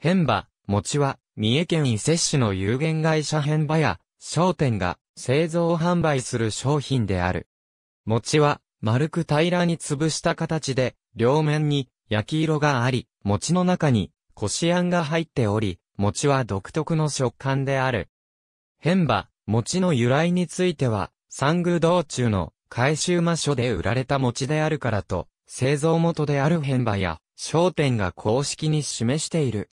変馬、餅は、三重県伊勢市の有限会社変馬や、商店が製造販売する商品である。餅は、丸く平らに潰した形で、両面に焼き色があり、餅の中に、こしあんが入っており、餅は独特の食感である。変馬、餅の由来については、三宮道中の回収魔所で売られた餅であるからと、製造元である変馬や、商店が公式に示している。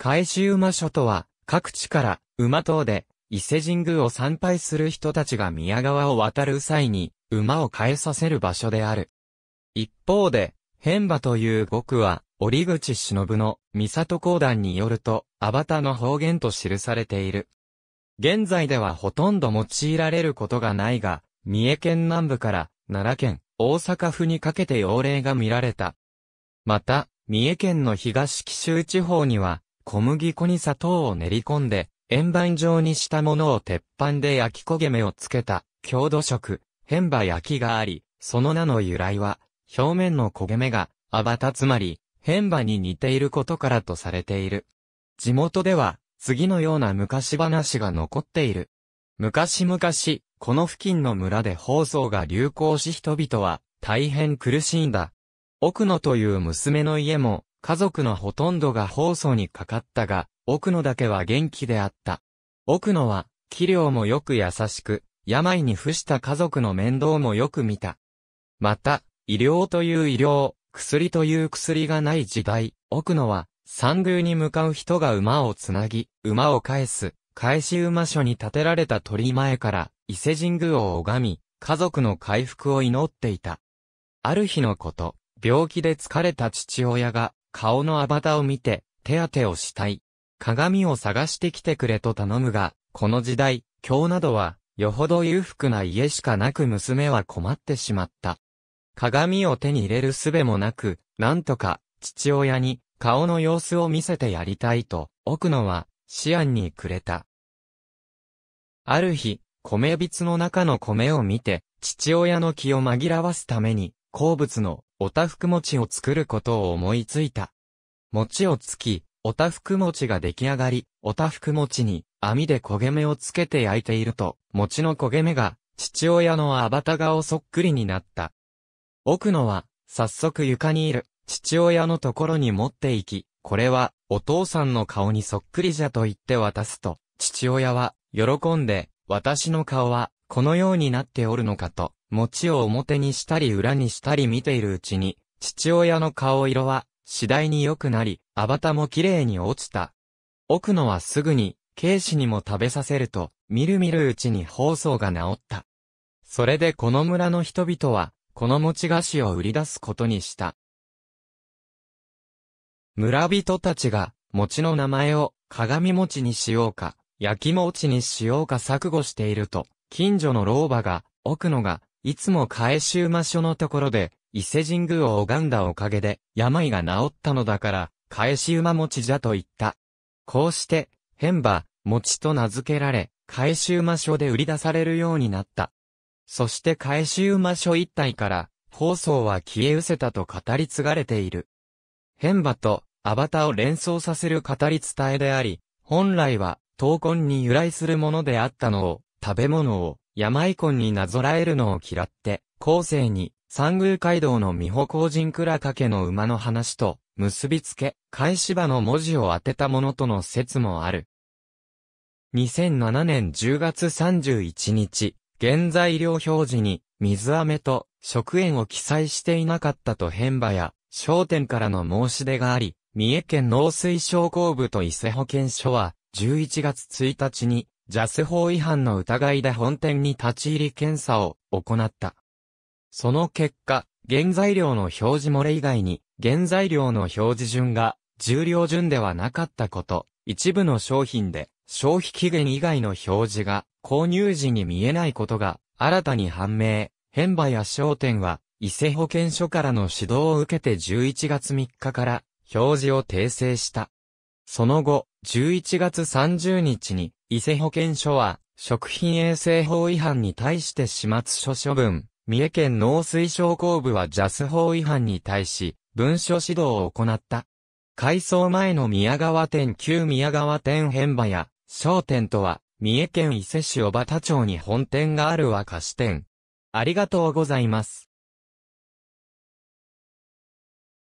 返し馬所とは、各地から馬等で伊勢神宮を参拝する人たちが宮川を渡る際に馬を返させる場所である。一方で、変馬という語句は、折口忍の三里公団によると、アバタの方言と記されている。現在ではほとんど用いられることがないが、三重県南部から奈良県、大阪府にかけて用例が見られた。また、三重県の東紀州地方には、小麦粉に砂糖を練り込んで、円盤状にしたものを鉄板で焼き焦げ目をつけた、郷土食、変馬焼きがあり、その名の由来は、表面の焦げ目が、あばたつまり、変馬に似ていることからとされている。地元では、次のような昔話が残っている。昔々、この付近の村で放送が流行し人々は、大変苦しいんだ。奥野という娘の家も、家族のほとんどが放送にかかったが、奥野だけは元気であった。奥野は、器量もよく優しく、病に伏した家族の面倒もよく見た。また、医療という医療、薬という薬がない時代、奥野は、三宮に向かう人が馬をつなぎ、馬を返す、返し馬所に建てられた鳥前から、伊勢神宮を拝み、家族の回復を祈っていた。ある日のこと、病気で疲れた父親が、顔のアバターを見て、手当てをしたい。鏡を探してきてくれと頼むが、この時代、今日などは、よほど裕福な家しかなく娘は困ってしまった。鏡を手に入れる術もなく、なんとか、父親に、顔の様子を見せてやりたいと、奥野は、思案にくれた。ある日、米びつの中の米を見て、父親の気を紛らわすために、好物のおたふく餅を作ることを思いついた。餅をつき、おたふく餅が出来上がり、おたふく餅に網で焦げ目をつけて焼いていると、餅の焦げ目が父親のアバタ顔そっくりになった。奥野は、早速床にいる父親のところに持って行き、これはお父さんの顔にそっくりじゃと言って渡すと、父親は喜んで、私の顔はこのようになっておるのかと餅を表にしたり裏にしたり見ているうちに、父親の顔色は、次第に良くなり、アバタも綺麗に落ちた。奥野はすぐに、イシにも食べさせると、みるみるうちに包装が治った。それでこの村の人々は、この餅菓子を売り出すことにした。村人たちが、餅の名前を、鏡餅にしようか、焼き餅にしようか錯誤していると、近所の老婆が、奥野が、いつも返し馬所のところで、伊勢神宮を拝んだおかげで、病が治ったのだから、返し馬持ちじゃと言った。こうして、変馬、餅と名付けられ、返し馬所で売り出されるようになった。そして返し馬所一体から、放送は消え失せたと語り継がれている。変馬とアバターを連想させる語り伝えであり、本来は闘魂に由来するものであったのを、食べ物を、山イコンになぞらえるのを嫌って、後世に、三宮街道の美穂公人倉掛の馬の話と、結びつけ、返し場の文字を当てたものとの説もある。2007年10月31日、原材料表示に、水飴と食塩を記載していなかったと変場や、商店からの申し出があり、三重県農水商工部と伊勢保健所は、11月1日に、ジャス法違反の疑いで本店に立ち入り検査を行った。その結果、原材料の表示漏れ以外に、原材料の表示順が重量順ではなかったこと、一部の商品で消費期限以外の表示が購入時に見えないことが新たに判明。変馬や商店は伊勢保健所からの指導を受けて11月3日から表示を訂正した。その後、11月30日に、伊勢保健所は、食品衛生法違反に対して始末書処分、三重県農水省工部はジャス法違反に対し、文書指導を行った。改装前の宮川店旧宮川店変場や、商店とは、三重県伊勢市小畑町に本店がある和菓子店。ありがとうございます。